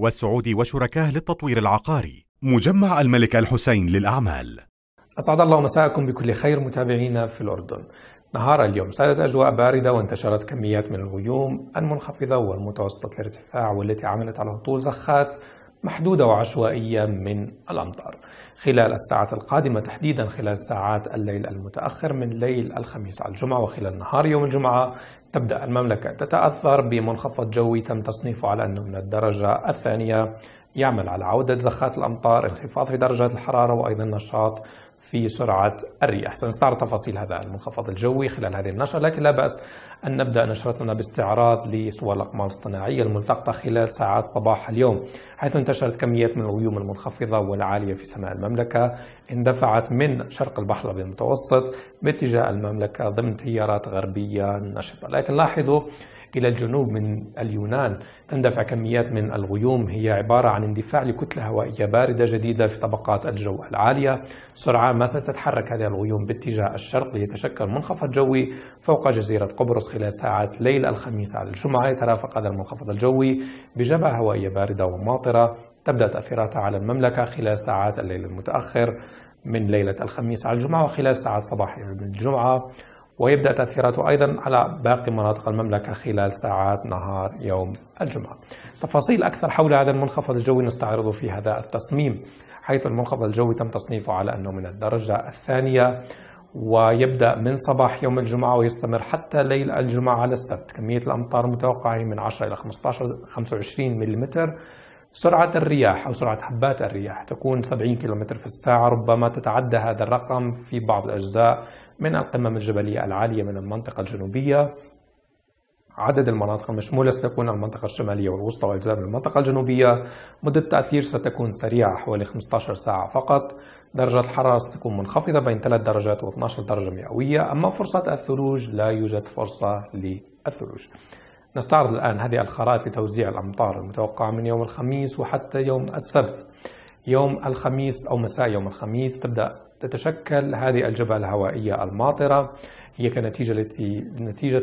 والسعودي وشركاه للتطوير العقاري مجمع الملك الحسين للأعمال أسعد الله مساءكم بكل خير متابعينا في الأردن نهار اليوم سادت أجواء باردة وانتشرت كميات من الغيوم المنخفضة والمتوسطة الارتفاع والتي عملت على هطول زخات محدودة وعشوائية من الأمطار خلال الساعات القادمة تحديدا خلال ساعات الليل المتأخر من ليل الخميس على الجمعة وخلال نهار يوم الجمعة تبدأ المملكة تتأثر بمنخفض جوي تم تصنيفه على أنه من الدرجة الثانية يعمل على عودة زخات الأمطار انخفاض في درجات الحرارة وأيضا نشاط في سرعة الرياح سنستعرض تفاصيل هذا المنخفض الجوي خلال هذه النشرة لكن لا بأس أن نبدأ نشرتنا باستعراض لصور الأقمار الصناعية الملتقطة خلال ساعات صباح اليوم حيث انتشرت كميات من الغيوم المنخفضة والعالية في سماء المملكة اندفعت من شرق البحر الأبيض المتوسط باتجاه المملكة ضمن تيارات غربية نشطة لكن لاحظوا إلى الجنوب من اليونان تندفع كميات من الغيوم هي عبارة عن اندفاع لكتلة هوائية باردة جديدة في طبقات الجو العالية سرعان ما ستتحرك هذه الغيوم باتجاه الشرق ليتشكل منخفض جوي فوق جزيرة قبرص خلال ساعات ليل الخميس على الجمعة يترافق هذا المنخفض الجوي بجبهة هوائية باردة وماطرة تبدأ تأثيراتها على المملكة خلال ساعات الليل المتأخر من ليلة الخميس على الجمعة وخلال ساعات صباح يوم الجمعة ويبدأ تأثيراته أيضا على باقي مناطق المملكة خلال ساعات نهار يوم الجمعة تفاصيل أكثر حول هذا المنخفض الجوي نستعرضه في هذا التصميم حيث المنخفض الجوي تم تصنيفه على أنه من الدرجة الثانية ويبدأ من صباح يوم الجمعة ويستمر حتى ليل الجمعة على السبت كمية الأمطار المتوقعة من 10 إلى 15 25 ملم سرعة الرياح أو سرعة حبات الرياح تكون 70 كم في الساعة ربما تتعدى هذا الرقم في بعض الأجزاء من القمم الجبلية العالية من المنطقة الجنوبية عدد المناطق المشمولة ستكون المنطقة الشمالية والوسطى وأجزاء من المنطقة الجنوبية مدة التأثير ستكون سريعة حوالي 15 ساعة فقط درجة الحرارة ستكون منخفضة بين 3 درجات و 12 درجة مئوية أما فرصة الثلوج لا يوجد فرصة للثلوج نستعرض الآن هذه الخرائط لتوزيع الأمطار المتوقعة من يوم الخميس وحتى يوم السبت يوم الخميس أو مساء يوم الخميس تبدأ تتشكل هذه الجبهة الهوائية الماطرة هي كنتيجة التي نتيجة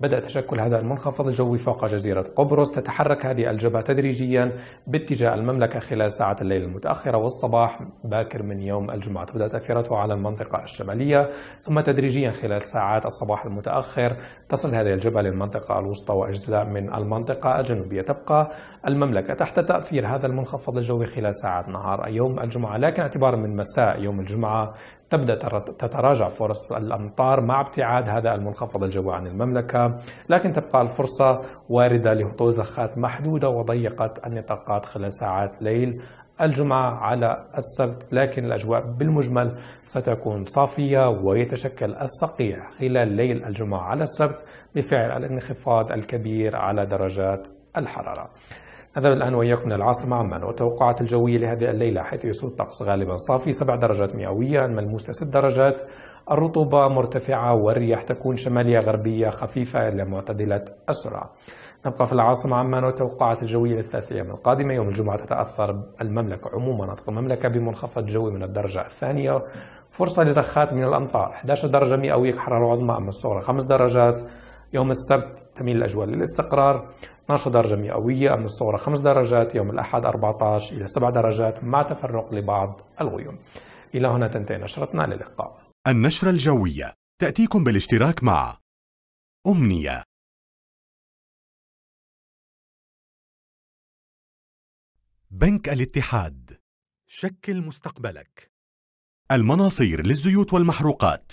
بدأ تشكل هذا المنخفض الجوي فوق جزيرة قبرص تتحرك هذه الجبهة تدريجيا باتجاه المملكة خلال ساعات الليل المتأخرة والصباح باكر من يوم الجمعة تبدأ تأثيرته على المنطقة الشمالية ثم تدريجيا خلال ساعات الصباح المتأخر تصل هذه الجبهة للمنطقة الوسطى وأجزاء من المنطقة الجنوبية تبقى المملكة تحت تأثير هذا المنخفض الجوي خلال ساعات نهار يوم الجمعة لكن اعتبارا من مساء يوم الجمعة تبدأ تتراجع فرص الأمطار مع ابتعاد هذا المنخفض الجوي عن المملكة لكن تبقى الفرصة واردة لهطول زخات محدودة وضيقة النطاقات خلال ساعات ليل الجمعة على السبت لكن الأجواء بالمجمل ستكون صافية ويتشكل الصقيع خلال ليل الجمعة على السبت بفعل الانخفاض الكبير على درجات الحرارة هذا الآن وإياكم من العاصمة عمان والتوقعات الجوية لهذه الليلة حيث يسود الطقس غالبا صافي 7 درجات مئوية الملموسة 6 درجات الرطوبة مرتفعة والرياح تكون شمالية غربية خفيفة إلى معتدلة السرعة نبقى في العاصمة عمان والتوقعات الجوية للثلاث أيام القادمة يوم الجمعة تتأثر المملكة عموما مناطق المملكة بمنخفض جوي من الدرجة الثانية فرصة لزخات من الأمطار 11 درجة مئوية كحرارة عظمى أما الصغرى 5 درجات يوم السبت تميل الأجواء للاستقرار 12 درجة مئوية أمن الصورة 5 درجات يوم الأحد 14 إلى 7 درجات مع تفرق لبعض الغيوم إلى هنا تنتهي نشرتنا للقاء النشرة الجوية تأتيكم بالاشتراك مع أمنية بنك الاتحاد شكل مستقبلك المناصير للزيوت والمحروقات